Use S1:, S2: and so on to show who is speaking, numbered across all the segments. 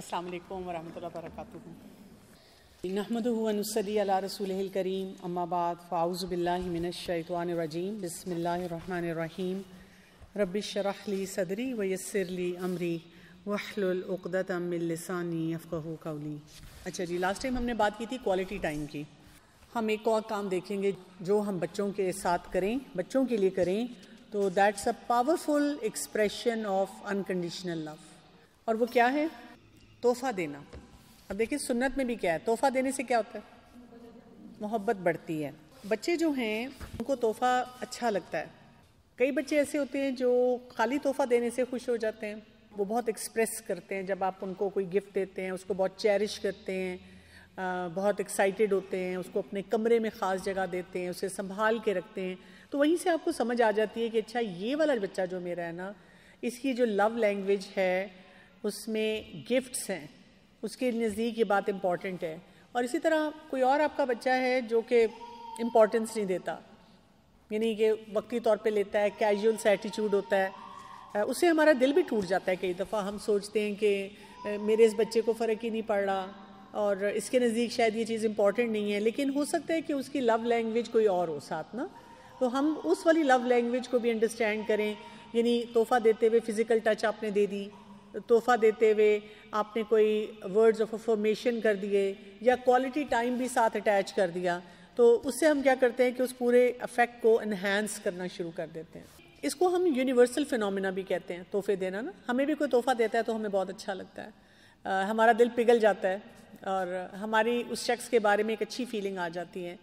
S1: अस्सलाम वालेकुम वरहमतुल्लाहि वबरकातुहू करीम अम्माबाद फाउज़ बिल्लाहि मिनश शैतानिर रजीम बिस्मिल्लाहिर सदरी वसरली अमरी वहलुल उक़दतम मिन कौली अच्छा जी लास्ट टाइम हमने बात की थी क्वालिटी टाइम की हम एक और काम देखेंगे जो हम बच्चों के साथ करें बच्चों के लिए करें तो that's a powerful expression of unconditional love और वो क्या है तोहफा देना अब देखिए सुन्नत में भी क्या है तोहफा देने से क्या होता है मोहब्बत बढ़ती है बच्चे जो हैं उनको तोहफा अच्छा लगता है कई बच्चे ऐसे होते हैं जो खाली तोहफा देने से खुश हो जाते हैं वो बहुत एक्सप्रेस करते हैं जब आप उनको कोई गिफ्ट देते हैं उसको बहुत चेरिश करते हैं बहुत एक्साइटेड होते हैं उसको अपने कमरे में ख़ास जगह देते हैं उसे संभाल के रखते हैं तो वहीं से आपको समझ आ जाती है कि अच्छा ये वाला बच्चा जो मेरा है ना इसकी जो लव लैंग्वेज है उसमें गिफ्ट्स हैं उसके नज़दीक ये बात इम्पॉर्टेंट है और इसी तरह कोई और आपका बच्चा है जो कि इम्पॉर्टेंस नहीं देता यानी कि वक्ती तौर पे लेता है कैजुअल सा एटीट्यूड होता है उससे हमारा दिल भी टूट जाता है कई दफ़ा हम सोचते हैं कि मेरे इस बच्चे को फ़र्क ही नहीं पड़ रहा और इसके नज़दीक शायद ये चीज़ इम्पॉर्टेंट नहीं है लेकिन हो सकता है कि उसकी लव लैंग्वेज कोई और हो साथ ना तो हम उस वाली लव लैंग्वेज को भी अंडरस्टैंड करें यानी तोहफ़ा देते हुए फ़िज़िकल टच आपने दे दी तोहफ़ा देते हुए आपने कोई वर्ड्स ऑफ अफॉर्मेशन कर दिए या क्वालिटी टाइम भी साथ अटैच कर दिया तो उससे हम क्या करते हैं कि उस पूरे अफेक्ट को इन्हेंस करना शुरू कर देते हैं इसको हम यूनिवर्सल फिनोमेना भी कहते हैं तोहफे देना ना हमें भी कोई तोहफ़ा देता है तो हमें बहुत अच्छा लगता है आ, हमारा दिल पिघल जाता है और हमारी उस शख्स के बारे में एक अच्छी फीलिंग आ जाती है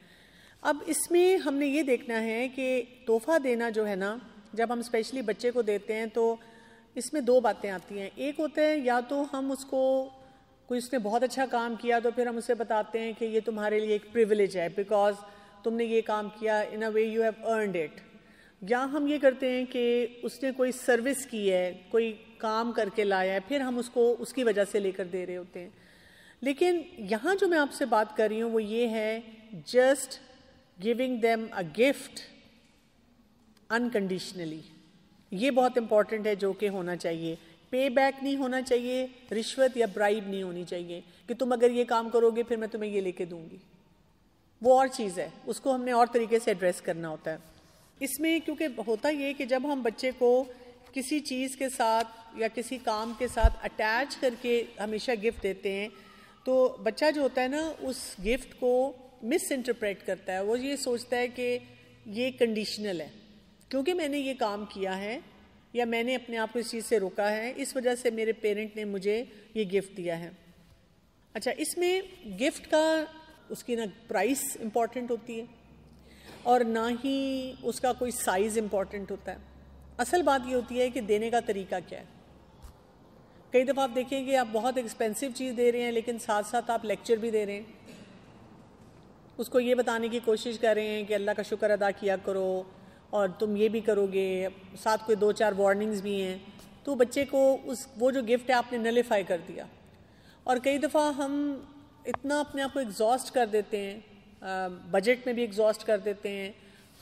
S1: अब इसमें हमने ये देखना है कि तोहफ़ा देना जो है ना जब हम स्पेशली बच्चे को देते हैं तो इसमें दो बातें आती हैं एक होते हैं या तो हम उसको कोई उसने बहुत अच्छा काम किया तो फिर हम उसे बताते हैं कि ये तुम्हारे लिए एक प्रिविलेज है बिकॉज तुमने ये काम किया in a way you have earned it या हम ये करते हैं कि उसने कोई सर्विस की है कोई काम करके लाया है फिर हम उसको उसकी वजह से लेकर दे रहे होते हैं लेकिन यहाँ जो मैं आपसे बात कर रही हूँ वो ये है just giving them a gift unconditionally ये बहुत इंपॉर्टेंट है जो कि होना चाहिए पे बैक नहीं होना चाहिए रिश्वत या ब्राइब नहीं होनी चाहिए कि तुम अगर ये काम करोगे फिर मैं तुम्हें ये लेके दूंगी वो और चीज़ है उसको हमने और तरीके से एड्रेस करना होता है इसमें क्योंकि होता ये कि जब हम बच्चे को किसी चीज़ के साथ या किसी काम के साथ अटैच करके हमेशा गिफ्ट देते हैं तो बच्चा जो होता है ना उस गिफ्ट को मिस इंटरप्रेट करता है वो ये सोचता है कि ये कंडीशनल है क्योंकि मैंने ये काम किया है या मैंने अपने आप को इस चीज़ से रोका है इस वजह से मेरे पेरेंट ने मुझे ये गिफ्ट दिया है अच्छा इसमें गिफ्ट का उसकी ना प्राइस इम्पॉर्टेंट होती है और ना ही उसका कोई साइज़ इम्पॉर्टेंट होता है असल बात ये होती है कि देने का तरीका क्या है कई दफ़ा आप देखेंगे आप बहुत एक्सपेंसिव चीज़ दे रहे हैं लेकिन साथ साथ आप लेक्चर भी दे रहे हैं उसको ये बताने की कोशिश कर रहे हैं कि अल्लाह का शुक्र अदा किया करो और तुम ये भी करोगे साथ कोई दो चार वार्निंग्स भी हैं तो बच्चे को उस वो जो गिफ्ट है आपने नलीफाई कर दिया और कई दफ़ा हम इतना अपने आप को एग्जॉस्ट कर देते हैं बजट में भी एग्जॉस्ट कर देते हैं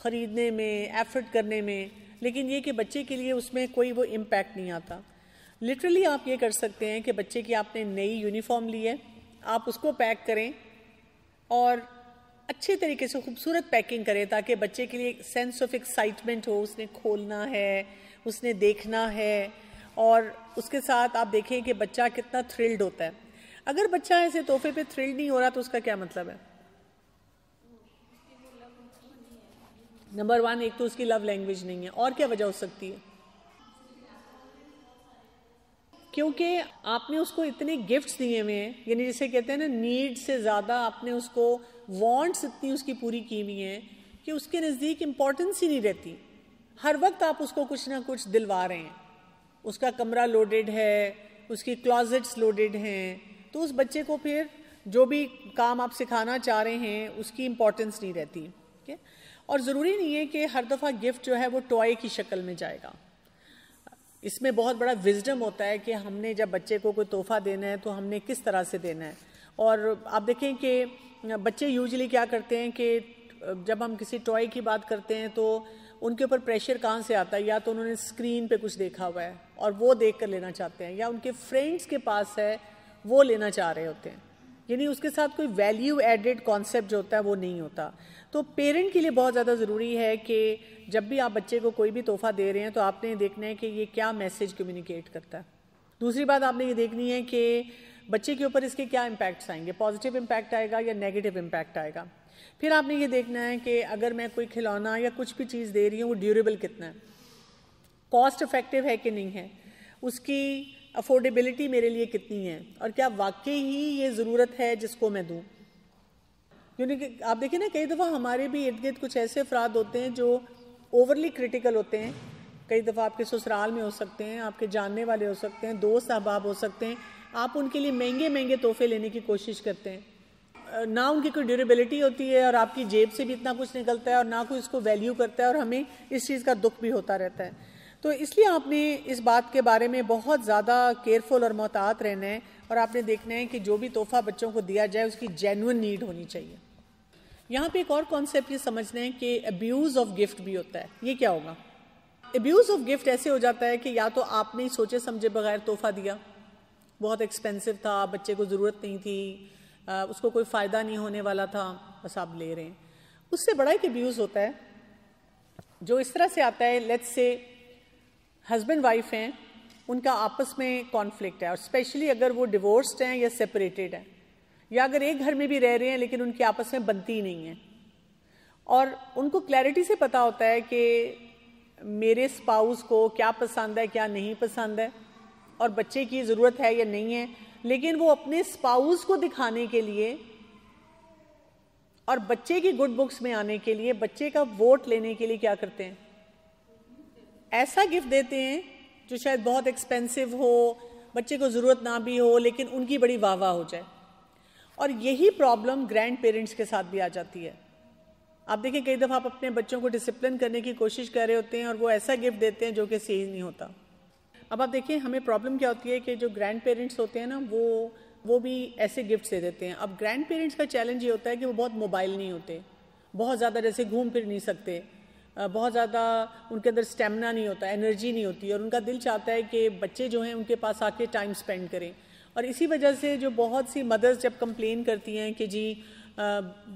S1: ख़रीदने में एफर्ट करने में लेकिन ये कि बच्चे के लिए उसमें कोई वो इम्पैक्ट नहीं आता लिटरली आप ये कर सकते हैं कि बच्चे की आपने नई यूनिफॉर्म ली है आप उसको पैक करें और अच्छे तरीके से खूबसूरत पैकिंग करें ताकि बच्चे के लिए सेंस ऑफ एक्साइटमेंट हो उसने खोलना है उसने देखना है और उसके साथ आप देखें कि बच्चा कितना थ्रिल्ड होता है अगर बच्चा ऐसे तोहफे पे थ्रिल्ड नहीं हो रहा तो उसका क्या मतलब है नंबर वन एक तो उसकी लव लैंग्वेज नहीं है और क्या वजह हो सकती है क्योंकि आपने उसको इतने गिफ्ट्स दिए हुए हैं यानी जिसे कहते हैं ना नीड से ज़्यादा आपने उसको वांट्स इतनी उसकी पूरी की हुई हैं कि उसके नज़दीक इम्पोर्टेंस ही नहीं रहती हर वक्त आप उसको कुछ ना कुछ दिलवा रहे हैं उसका कमरा लोडेड है उसकी क्लॉजेट्स लोडेड हैं तो उस बच्चे को फिर जो भी काम आप सिखाना चाह रहे हैं उसकी इम्पोर्टेंस नहीं रहती ठीक है और ज़रूरी नहीं है कि हर दफ़ा गिफ्ट जो है वो टॉय की शक्ल में जाएगा इसमें बहुत बड़ा विजडम होता है कि हमने जब बच्चे को कोई तोहफ़ा देना है तो हमने किस तरह से देना है और आप देखें कि बच्चे यूजली क्या करते हैं कि जब हम किसी टॉय की बात करते हैं तो उनके ऊपर प्रेशर कहाँ से आता है या तो उन्होंने स्क्रीन पे कुछ देखा हुआ है और वो देख कर लेना चाहते हैं या उनके फ्रेंड्स के पास है वो लेना चाह रहे होते हैं यानी उसके साथ कोई वैल्यू एडेड कॉन्सेप्ट जो होता है वो नहीं होता तो पेरेंट के लिए बहुत ज़्यादा ज़रूरी है कि जब भी आप बच्चे को कोई भी तोहफा दे रहे हैं तो आपने देखना है कि ये क्या मैसेज कम्युनिकेट करता है दूसरी बात आपने ये देखनी है कि बच्चे के ऊपर इसके क्या इम्पैक्ट्स आएंगे पॉजिटिव इम्पैक्ट आएगा या नेगेटिव इम्पैक्ट आएगा फिर आपने ये देखना है कि अगर मैं कोई खिलौना या कुछ भी चीज़ दे रही हूँ वो ड्यूरेबल कितना है कॉस्ट इफेक्टिव है कि नहीं है उसकी अफोर्डेबिलिटी मेरे लिए कितनी है और क्या वाकई ही ये ज़रूरत है जिसको मैं दूँ क्योंकि आप देखिए ना कई दफ़ा हमारे भी इर्द गिर्द कुछ ऐसे अफराद होते हैं जो ओवरली क्रिटिकल होते हैं कई दफ़ा आपके ससुराल में हो सकते हैं आपके जानने वाले हो सकते हैं दोस्त अहबाब हो सकते हैं आप उनके लिए महंगे महंगे तोहफे लेने की कोशिश करते हैं ना उनकी कोई ड्यूरेबिलिटी होती है और आपकी जेब से भी इतना कुछ निकलता है और ना कोई इसको वैल्यू करता है और हमें इस चीज़ का दुख भी होता रहता है तो इसलिए आपने इस बात के बारे में बहुत ज़्यादा केयरफुल और मोहतात रहना है और आपने देखना है कि जो भी तोहफा बच्चों को दिया जाए उसकी जेनुअन नीड होनी चाहिए यहाँ पे एक और कॉन्सेप्ट ये समझना है कि अब्यूज़ ऑफ गिफ्ट भी होता है ये क्या होगा अब्यूज़ ऑफ गिफ्ट ऐसे हो जाता है कि या तो आपने सोचे समझे बगैर तोहफा दिया बहुत एक्सपेंसिव था बच्चे को ज़रूरत नहीं थी उसको कोई फ़ायदा नहीं होने वाला था बस आप ले रहे हैं उससे बड़ा एक अब्यूज़ होता है जो इस तरह से आता है लेट्स से हस्बैंड वाइफ हैं उनका आपस में कॉन्फ्लिक्ट है और स्पेशली अगर वो डिवोर्स्ड हैं या सेपरेटेड हैं या अगर एक घर में भी रह रहे हैं लेकिन उनकी आपस में बनती ही नहीं है और उनको क्लैरिटी से पता होता है कि मेरे स्पाउस को क्या पसंद है क्या नहीं पसंद है और बच्चे की ज़रूरत है या नहीं है लेकिन वो अपने स्पाउस को दिखाने के लिए और बच्चे की गुड बुक्स में आने के लिए बच्चे का वोट लेने के लिए क्या करते हैं ऐसा गिफ्ट देते हैं जो शायद बहुत एक्सपेंसिव हो बच्चे को ज़रूरत ना भी हो लेकिन उनकी बड़ी वाह वाह हो जाए और यही प्रॉब्लम ग्रैंड पेरेंट्स के साथ भी आ जाती है आप देखिए कई दफ़ा आप अपने बच्चों को डिसिप्लिन करने की कोशिश कर रहे होते हैं और वो ऐसा गिफ्ट देते हैं जो कि सही नहीं होता अब आप देखिए हमें प्रॉब्लम क्या होती है कि जो ग्रैंड पेरेंट्स होते हैं ना वो वो भी ऐसे गिफ्ट्स दे देते हैं अब ग्रैंड पेरेंट्स का चैलेंज ये होता है कि वो बहुत मोबाइल नहीं होते बहुत ज़्यादा जैसे घूम फिर नहीं सकते बहुत ज़्यादा उनके अंदर स्टेमिना नहीं होता एनर्जी नहीं होती और उनका दिल चाहता है कि बच्चे जो हैं उनके पास आके टाइम स्पेंड करें और इसी वजह से जो बहुत सी मदर्स जब कंप्लेन करती हैं कि जी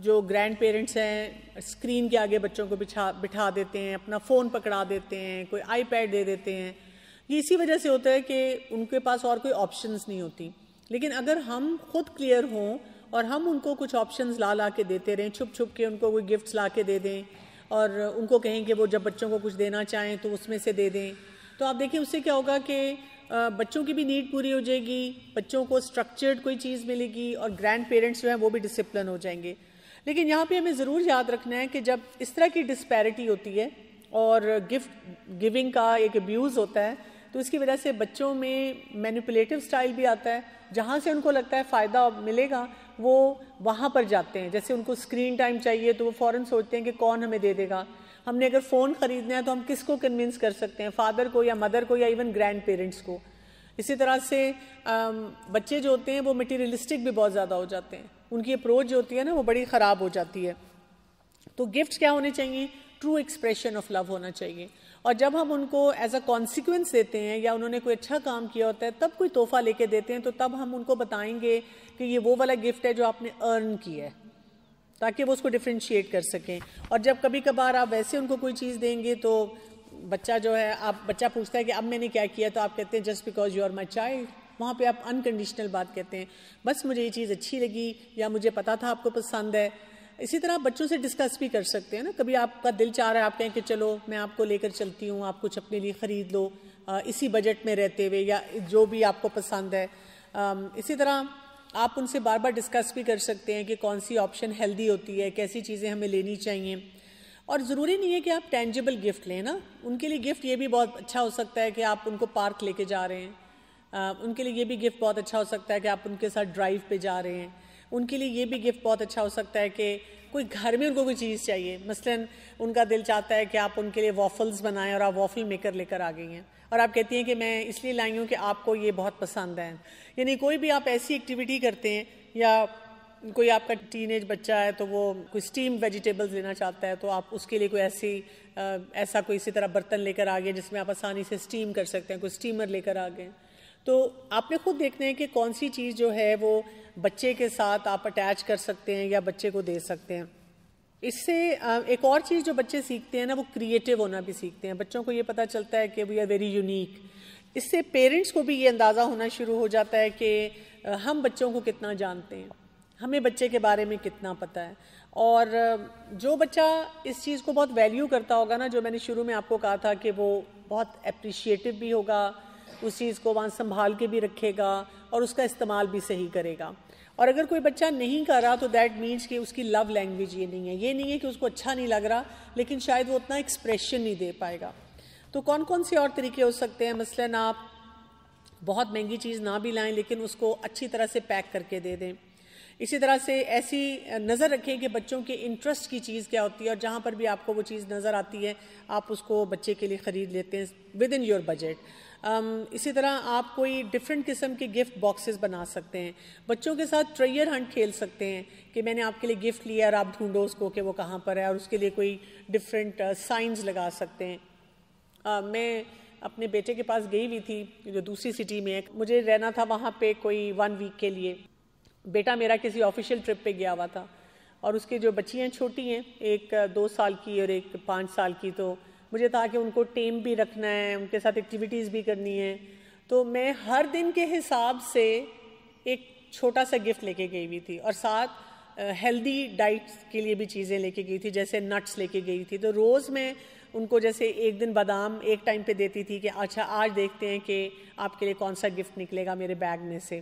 S1: जो ग्रैंड पेरेंट्स हैं स्क्रीन के आगे बच्चों को बिठा बिठा देते हैं अपना फ़ोन पकड़ा देते हैं कोई आईपैड दे देते हैं ये इसी वजह से होता है कि उनके पास और कोई ऑप्शंस नहीं होती लेकिन अगर हम खुद क्लियर हों और हम उनको कुछ ऑप्शंस ला ला के देते रहें छुप छुप के उनको कोई गिफ्ट्स ला के दे दें और उनको कहें कि वो जब बच्चों को कुछ देना चाहें तो उसमें से दे दें तो आप देखिए उससे क्या होगा कि बच्चों की भी नीड पूरी हो जाएगी बच्चों को स्ट्रक्चर्ड कोई चीज़ मिलेगी और ग्रैंड पेरेंट्स जो हैं वो भी डिसिप्लिन हो जाएंगे लेकिन यहाँ पे हमें ज़रूर याद रखना है कि जब इस तरह की डिस्पैरिटी होती है और गिफ्ट गिविंग का एक अब्यूज़ होता है तो इसकी वजह से बच्चों में मैनिपुलेटिव स्टाइल भी आता है जहाँ से उनको लगता है फ़ायदा मिलेगा वो वहाँ पर जाते हैं जैसे उनको स्क्रीन टाइम चाहिए तो वो फ़ौरन सोचते हैं कि कौन हमें दे देगा हमने अगर फ़ोन ख़रीदना है तो हम किसको कन्विंस कर सकते हैं फादर को या मदर को या इवन ग्रैंड पेरेंट्स को इसी तरह से बच्चे जो होते हैं वो मटेरियलिस्टिक भी बहुत ज़्यादा हो जाते हैं उनकी अप्रोच जो होती है ना वो बड़ी ख़राब हो जाती है तो गिफ्ट क्या होने चाहिए ट्रू एक्सप्रेशन ऑफ लव होना चाहिए और जब हम उनको एज अ कॉन्सिक्वेंस देते हैं या उन्होंने कोई अच्छा काम किया होता है तब कोई तोहफा लेके देते हैं तो तब हम उनको बताएंगे कि ये वो वाला गिफ्ट है जो आपने अर्न किया है ताकि वो उसको डिफ्रेंशिएट कर सकें और जब कभी कभार आप वैसे उनको कोई चीज़ देंगे तो बच्चा जो है आप बच्चा पूछता है कि अब मैंने क्या किया तो आप कहते हैं just because you are my child वहाँ पे आप अनकंडीशनल बात कहते हैं बस मुझे ये चीज़ अच्छी लगी या मुझे पता था आपको पसंद है इसी तरह आप बच्चों से डिस्कस भी कर सकते हैं ना कभी आपका दिल चाह रहा है आप कहें कि चलो मैं आपको लेकर चलती हूँ आप कुछ अपने लिए ख़रीद लो इसी बजट में रहते हुए या जो भी आपको पसंद है इसी तरह आप उनसे बार बार डिस्कस भी कर सकते हैं कि कौन सी ऑप्शन हेल्दी होती है कैसी चीज़ें हमें लेनी चाहिए और ज़रूरी नहीं है कि आप टेंजिबल गिफ्ट लें ना उनके लिए गिफ्ट ये भी बहुत अच्छा हो सकता है कि आप उनको पार्क लेके जा रहे हैं उनके लिए ये भी गिफ्ट बहुत अच्छा हो सकता है कि आप उनके साथ ड्राइव पे जा रहे हैं उनके लिए ये भी गिफ्ट बहुत अच्छा हो सकता है कि कोई घर में उनको कोई चीज़ चाहिए मसलन उनका दिल चाहता है कि आप उनके लिए वॉफल्स बनाएं और आप वॉफल मेकर लेकर आ गई हैं और आप कहती हैं कि मैं इसलिए लाई हूँ कि आपको ये बहुत पसंद है यानी कोई भी आप ऐसी एक्टिविटी करते हैं या कोई आपका टीनेज बच्चा है तो वो कोई स्टीम वेजिटेबल्स लेना चाहता है तो आप उसके लिए कोई ऐसी आ, ऐसा कोई इसी तरह बर्तन लेकर आ गए जिसमें आप आसानी से स्टीम कर सकते हैं कोई स्टीमर लेकर आ गए तो आपने खुद देखते हैं कि कौन सी चीज़ जो है वो बच्चे के साथ आप अटैच कर सकते हैं या बच्चे को दे सकते हैं इससे एक और चीज़ जो बच्चे सीखते हैं ना वो क्रिएटिव होना भी सीखते हैं बच्चों को ये पता चलता है कि वी आर वेरी यूनिक इससे पेरेंट्स को भी ये अंदाज़ा होना शुरू हो जाता है कि हम बच्चों को कितना जानते हैं हमें बच्चे के बारे में कितना पता है और जो बच्चा इस चीज़ को बहुत वैल्यू करता होगा ना जो मैंने शुरू में आपको कहा था कि वो बहुत अप्रिशिएटिव भी होगा उस चीज़ को वहाँ संभाल के भी रखेगा और उसका इस्तेमाल भी सही करेगा और अगर कोई बच्चा नहीं कर रहा तो दैट मीन्स कि उसकी लव लैंग्वेज ये नहीं है ये नहीं है कि उसको अच्छा नहीं लग रहा लेकिन शायद वो उतना एक्सप्रेशन नहीं दे पाएगा तो कौन कौन से और तरीके हो सकते हैं मसलन आप बहुत महंगी चीज़ ना भी लाएं लेकिन उसको अच्छी तरह से पैक करके दे दें इसी तरह से ऐसी नज़र रखें कि बच्चों के इंटरेस्ट की चीज़ क्या होती है और जहाँ पर भी आपको वो चीज़ नज़र आती है आप उसको बच्चे के लिए ख़रीद लेते हैं विद इन योर बजट इसी तरह आप कोई डिफरेंट किस्म के गिफ्ट बॉक्सेस बना सकते हैं बच्चों के साथ ट्रेयर हंट खेल सकते हैं कि मैंने आपके लिए गिफ्ट लिया और आप ढूंढो उसको कि वो कहाँ पर है और उसके लिए कोई डिफरेंट साइंस लगा सकते हैं uh, मैं अपने बेटे के पास गई हुई थी जो दूसरी सिटी में है मुझे रहना था वहाँ पे कोई वन वीक के लिए बेटा मेरा किसी ऑफिशियल ट्रिप पे गया हुआ था और उसके जो बच्चियाँ छोटी हैं एक दो साल की और एक पाँच साल की तो मुझे था कि उनको टेम भी रखना है उनके साथ एक्टिविटीज़ भी करनी है तो मैं हर दिन के हिसाब से एक छोटा सा गिफ्ट लेके गई हुई थी और साथ हेल्दी डाइट के लिए भी चीज़ें लेके गई थी जैसे नट्स लेके गई थी तो रोज़ मैं उनको जैसे एक दिन बादाम एक टाइम पे देती थी कि अच्छा आज देखते हैं कि आपके लिए कौन सा गिफ्ट निकलेगा मेरे बैग में से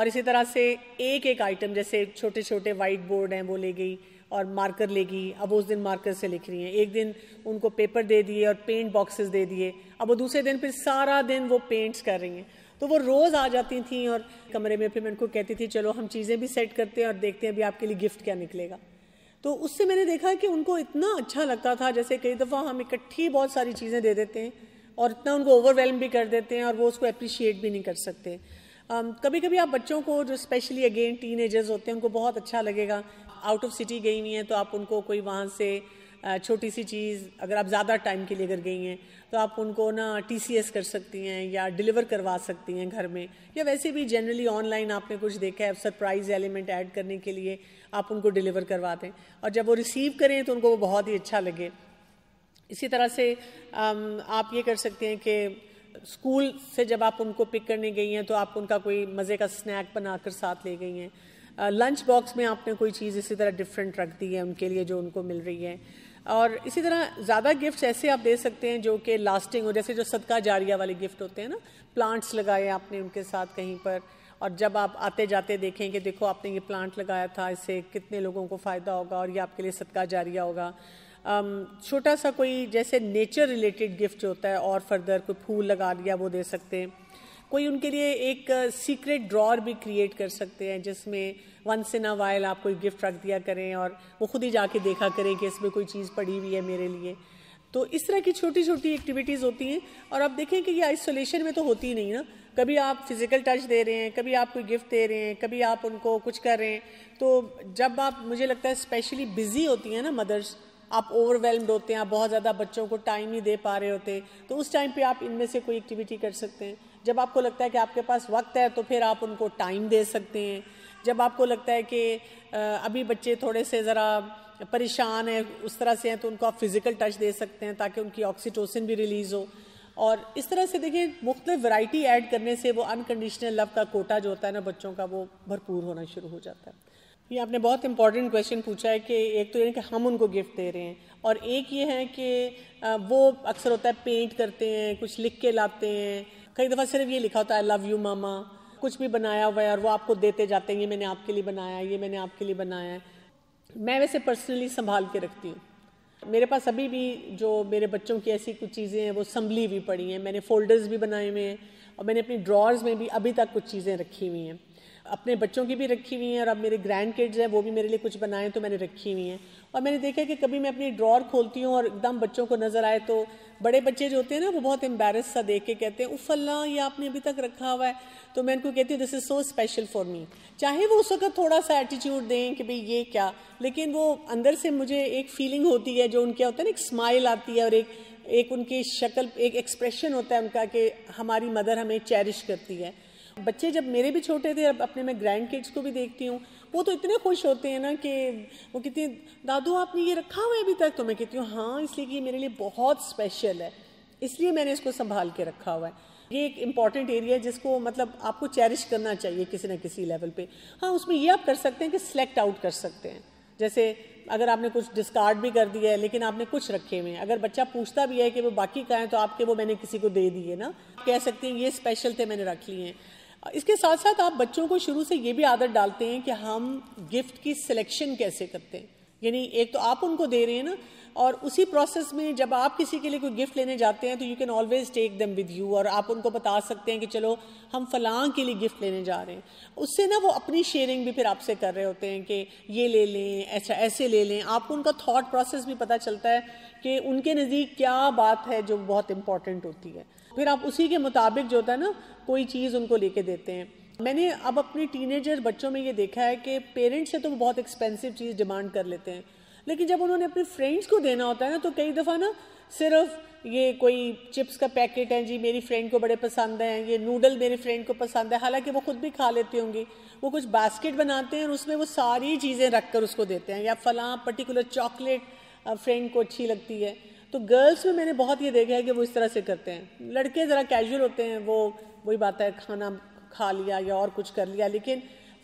S1: और इसी तरह से एक एक आइटम जैसे छोटे छोटे वाइट बोर्ड हैं वो ले गई और मार्कर लेगी अब उस दिन मार्कर से लिख रही हैं एक दिन उनको पेपर दे दिए और पेंट बॉक्सेस दे दिए अब वो दूसरे दिन फिर सारा दिन वो पेंट्स कर रही हैं तो वो रोज़ आ जाती थी और कमरे में फिर मैं उनको कहती थी चलो हम चीज़ें भी सेट करते हैं और देखते हैं अभी आपके लिए गिफ्ट क्या निकलेगा तो उससे मैंने देखा कि उनको इतना अच्छा लगता था जैसे कई दफ़ा हम इकट्ठी बहुत सारी चीज़ें दे देते हैं और इतना उनको ओवरवेलम भी कर देते हैं और वो उसको अप्रिशिएट भी नहीं कर सकते कभी कभी आप बच्चों को जो स्पेशली अगेन टीन होते हैं उनको बहुत अच्छा लगेगा आउट ऑफ सिटी गई हुई हैं तो आप उनको कोई वहाँ से छोटी सी चीज़ अगर आप ज़्यादा टाइम के लिए अगर गई हैं तो आप उनको ना टी कर सकती हैं या डिलीवर करवा सकती हैं घर में या वैसे भी जनरली ऑनलाइन आपने कुछ देखा है सरप्राइज एलिमेंट ऐड करने के लिए आप उनको डिलीवर करवा दें और जब वो रिसीव करें तो उनको वो बहुत ही अच्छा लगे इसी तरह से आप ये कर सकते हैं कि स्कूल से जब आप उनको पिक करने गई हैं तो आप उनका कोई मज़े का स्नैक बनाकर साथ ले गई हैं लंच बॉक्स में आपने कोई चीज़ इसी तरह डिफरेंट रख दी है उनके लिए जो उनको मिल रही है और इसी तरह ज़्यादा गिफ्ट ऐसे आप दे सकते हैं जो कि लास्टिंग हो जैसे जो सदका जारिया वाले गिफ्ट होते हैं ना प्लांट्स लगाए आपने उनके साथ कहीं पर और जब आप आते जाते देखें कि देखो आपने ये प्लांट लगाया था इससे कितने लोगों को फ़ायदा होगा और ये आपके लिए सदका जारिया होगा छोटा सा कोई जैसे नेचर रिलेटेड गिफ्ट जो होता है और फर्दर कोई फूल लगा दिया वो दे सकते हैं कोई उनके लिए एक सीक्रेट ड्रॉर भी क्रिएट कर सकते हैं जिसमें वंस इन अ वाइल आप कोई गिफ्ट रख दिया करें और वो खुद ही जाके देखा करें कि इसमें कोई चीज़ पड़ी हुई है मेरे लिए तो इस तरह की छोटी छोटी एक्टिविटीज़ होती हैं और आप देखें कि ये आइसोलेशन में तो होती ही नहीं ना कभी आप फिज़िकल टच दे रहे हैं कभी आप कोई गिफ्ट दे रहे हैं कभी आप उनको कुछ कर रहे हैं तो जब आप मुझे लगता है स्पेशली बिज़ी होती हैं ना मदर्स आप ओवरवेलम्ड होते हैं आप बहुत ज़्यादा बच्चों को टाइम ही दे पा रहे होते तो उस टाइम पे आप इनमें से कोई एक्टिविटी कर सकते हैं जब आपको लगता है कि आपके पास वक्त है तो फिर आप उनको टाइम दे सकते हैं जब आपको लगता है कि अभी बच्चे थोड़े से ज़रा परेशान है उस तरह से हैं तो उनको आप फिज़िकल टच दे सकते हैं ताकि उनकी ऑक्सीटोसिन भी रिलीज़ हो और इस तरह से देखिए मुख्तलिफ वैरायटी ऐड करने से वो अनकंडीशनल लव का कोटा जो होता है ना बच्चों का वो भरपूर होना शुरू हो जाता है ये आपने बहुत इंपॉर्टेंट क्वेश्चन पूछा है कि एक तो ये कि हम उनको गिफ्ट दे रहे हैं और एक ये है कि वो अक्सर होता है पेंट करते हैं कुछ लिख के लाते हैं कई दफ़ा सिर्फ ये लिखा होता है आई लव यू मामा कुछ भी बनाया हुआ है और वो आपको देते जाते हैं ये मैंने आपके लिए बनाया है ये मैंने आपके लिए बनाया है मैं वैसे पर्सनली संभाल के रखती हूँ मेरे पास अभी भी जो मेरे बच्चों की ऐसी कुछ चीज़ें हैं वो संभली भी पड़ी हैं मैंने फोल्डर्स भी बनाए हुए हैं और मैंने अपनी ड्रॉर्स में भी अभी तक कुछ चीज़ें रखी हुई हैं अपने बच्चों की भी रखी हुई हैं और अब मेरे ग्रैंड किड्स हैं वो भी मेरे लिए कुछ बनाएं तो मैंने रखी हुई हैं और मैंने देखा कि कभी मैं अपनी ड्रॉर खोलती हूँ और एकदम बच्चों को नज़र आए तो बड़े बच्चे जो होते हैं ना वो बहुत एम्बेरस सा देख के कहते हैं उफल्ला ये आपने अभी तक रखा हुआ है तो मैं उनको कहती हूँ this is so special for me चाहे वो उस वक्त थोड़ा सा एटीट्यूड दें कि भाई ये क्या लेकिन वो अंदर से मुझे एक फीलिंग होती है जो उनके होता है ना एक स्माइल आती है और एक एक उनकी शक्ल एक एक्सप्रेशन होता है उनका कि हमारी मदर हमें चेरिश करती है बच्चे जब मेरे भी छोटे थे अब अपने मैं ग्रैंड किड्स को भी देखती हूँ वो तो इतने खुश होते हैं ना कि वो कहते हैं दादू आपने ये रखा हुआ है अभी तक तो मैं कहती हूँ हाँ इसलिए कि ये मेरे लिए बहुत स्पेशल है इसलिए मैंने इसको संभाल के रखा हुआ है ये एक इम्पॉर्टेंट एरिया है जिसको मतलब आपको चेरिश करना चाहिए किसी ना किसी लेवल पे हाँ उसमें ये आप कर सकते हैं कि सिलेक्ट आउट कर सकते हैं जैसे अगर आपने कुछ डिस्कार्ड भी कर दिया है लेकिन आपने कुछ रखे हुए हैं अगर बच्चा पूछता भी है कि वो बाकी का है तो आपके वो मैंने किसी को दे दिए ना कह सकते हैं ये स्पेशल थे मैंने रख लिए हैं इसके साथ साथ आप बच्चों को शुरू से ये भी आदत डालते हैं कि हम गिफ्ट की सिलेक्शन कैसे करते हैं यानी एक तो आप उनको दे रहे हैं ना और उसी प्रोसेस में जब आप किसी के लिए कोई गिफ्ट लेने जाते हैं तो you can always take them with you और आप उनको बता सकते हैं कि चलो हम फलां के लिए गिफ्ट लेने जा रहे हैं उससे ना वो अपनी शेयरिंग भी फिर आपसे कर रहे होते हैं कि ये ले लें ऐसा ऐसे ले लें आपको उनका थाट प्रोसेस भी पता चलता है कि उनके नज़दीक क्या बात है जो बहुत इंपॉर्टेंट होती है फिर आप उसी के मुताबिक जो होता है ना कोई चीज़ उनको लेके देते हैं मैंने अब अपने टीनेजर बच्चों में ये देखा है कि पेरेंट्स से तो वो बहुत एक्सपेंसिव चीज़ डिमांड कर लेते हैं लेकिन जब उन्होंने अपने फ्रेंड्स को देना होता है ना तो कई दफ़ा ना सिर्फ ये कोई चिप्स का पैकेट है जी मेरी फ्रेंड को बड़े पसंद हैं ये नूडल मेरे फ्रेंड को पसंद है हालांकि वो खुद भी खा लेती होंगी वो कुछ बास्केट बनाते हैं और उसमें वो सारी चीज़ें रख कर उसको देते हैं या फलां पर्टिकुलर चॉकलेट फ्रेंड को अच्छी लगती है तो गर्ल्स में मैंने बहुत ये देखा है कि वो इस तरह से करते हैं लड़के ज़रा कैजुअल होते हैं वो वही बात है खाना खा लिया या और कुछ कर लिया लेकिन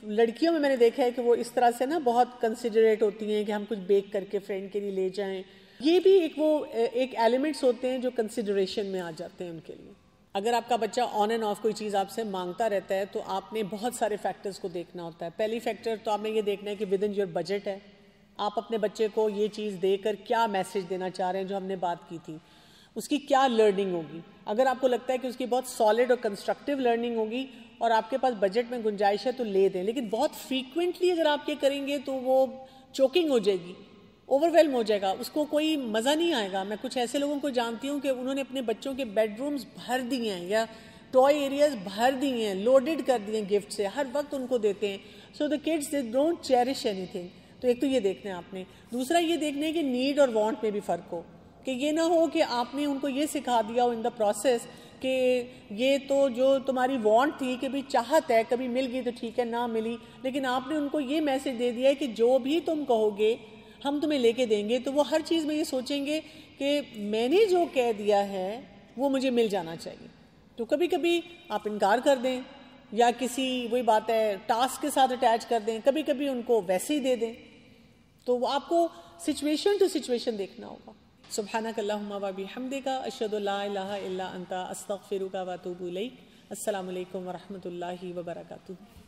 S1: लड़कियों में मैंने देखा है कि वो इस तरह से ना बहुत कंसिडरेट होती हैं कि हम कुछ बेक करके फ्रेंड के लिए ले जाएं ये भी एक वो एक एलिमेंट्स होते हैं जो कंसिडरेशन में आ जाते हैं उनके लिए अगर आपका बच्चा ऑन एंड ऑफ कोई चीज़ आपसे मांगता रहता है तो आपने बहुत सारे फैक्टर्स को देखना होता है पहली फैक्टर तो आपने ये देखना है कि विद इन योर बजट है आप अपने बच्चे को ये चीज़ देकर क्या मैसेज देना चाह रहे हैं जो हमने बात की थी उसकी क्या लर्निंग होगी अगर आपको लगता है कि उसकी बहुत सॉलिड और कंस्ट्रक्टिव लर्निंग होगी और आपके पास बजट में गुंजाइश है तो ले दें लेकिन बहुत फ्रीक्वेंटली अगर आप ये करेंगे तो वो चोकिंग हो जाएगी ओवरवेलम हो जाएगा उसको कोई मज़ा नहीं आएगा मैं कुछ ऐसे लोगों को जानती हूँ कि उन्होंने अपने बच्चों के बेडरूम्स भर दिए हैं या टॉय एरियाज भर दिए हैं लोडेड कर दिए हैं गिफ्ट से हर वक्त उनको देते हैं so the kids they don't cherish anything तो एक तो ये देखना है आपने दूसरा ये देखना है कि नीड और वांट में भी फ़र्क हो कि ये ना हो कि आपने उनको ये सिखा दिया हो इन द प्रोसेस कि ये तो जो तुम्हारी वांट थी कि भी चाहत है कभी मिल गई तो ठीक है ना मिली लेकिन आपने उनको ये मैसेज दे दिया है कि जो भी तुम कहोगे हम तुम्हें लेके देंगे तो वो हर चीज़ में ये सोचेंगे कि मैंने जो कह दिया है वो मुझे मिल जाना चाहिए तो कभी कभी आप इनकार कर दें या किसी वही बात है टास्क के साथ अटैच कर दें कभी कभी उनको वैसे ही दे दें तो आपको सिचुएशन टू सिचुएशन देखना होगा सुबहानकल्लम वबी हमदे का अशदुल्ला अंता अस्तफ़िर का वतूबल अल्लाम वरहमल वबरकू